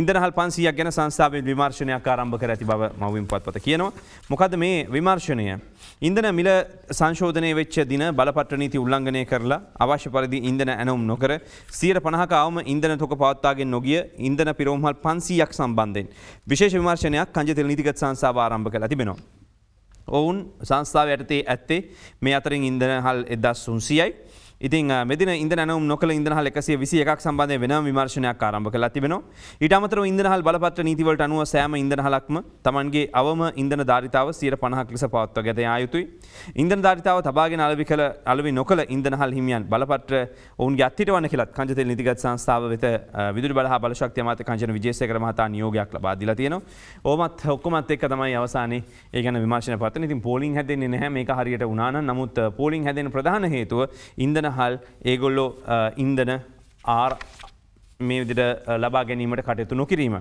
ඉදරහල් පන්සියක් ගැන සංස්ථාව විමර්ශනයක් ආරම්භ කර ඇති බව මවින් පත්පත කියනවා. මොකද මේ විමර්ශනය. ඉන්දන මිල සංශෝධනය වෙච්ච දින බලපට නීති උල්ලංඝනය කරලා අවශ්‍ය පරිදි ඉන්දන ඇනුම් නොකර සියර පණහකාවම ඉන්දන තොක පවත්තාගෙන් නොගිය ඉන්දන පිරෝම්හල් පන්සියක් සම්බන්ධයෙන්. විශේෂ විමර්ශනයක් කංජතෙල් නීතිගත් සංසාව ආරම්භ කළ තිබෙනවා. ඔවුන් සංස්ථාව යටතේ ඇත්තේ මේ අතරින් ඉන්දනහල් එදස් සුන්සියයි ඉතින් මෙදින ඉද නැනම් නොකල ඉදනහල් එකසේ විසි එකක් සම්බන්ධය වෙන විමර්ශනයක් ආරම්භ කලා තිබෙන ඉටමතර ඉදනහල් බලපත්‍ර නීතිවලට අනුව සෑම ඉදනහලක්ම තමන්ගේ අවම ඉදන ධාරිතාව සියට පණහක් ලෙස පවත්ව ගැත යුතුයි. ඉන්දන ධාරිතාව තබාගෙන අලවි කළ අලවි නොකළ ඉදනහල් හිමියන් බලපත්‍ර ඔවන් ගත්තිට වන කියලත් කංජතෙල් නිතිගත් සංස්ථාව වෙත විදුර බල බලශක්ති මත කංචන විජේසකර මහතා නියෝගයක් ලබා දිලා තියෙනවා ඕමත් ඔක්කොමත් එක්ක තමයි අවසානයේ ඒ ගැන විමර්ශන පත්‍රන ඉතින් පෝලිං හැදෙන්නේ නැහැ මේක හරියට වුණා නම් නමුත් පෝලිං හැදෙන ප්‍රධාන හේතුව ඉන්ධන වනහල් ඒගොල්ලෝ ඉන්දන ආර් මේ විදිට ලබා ගැනීමට කටයුතු නොකිරීම.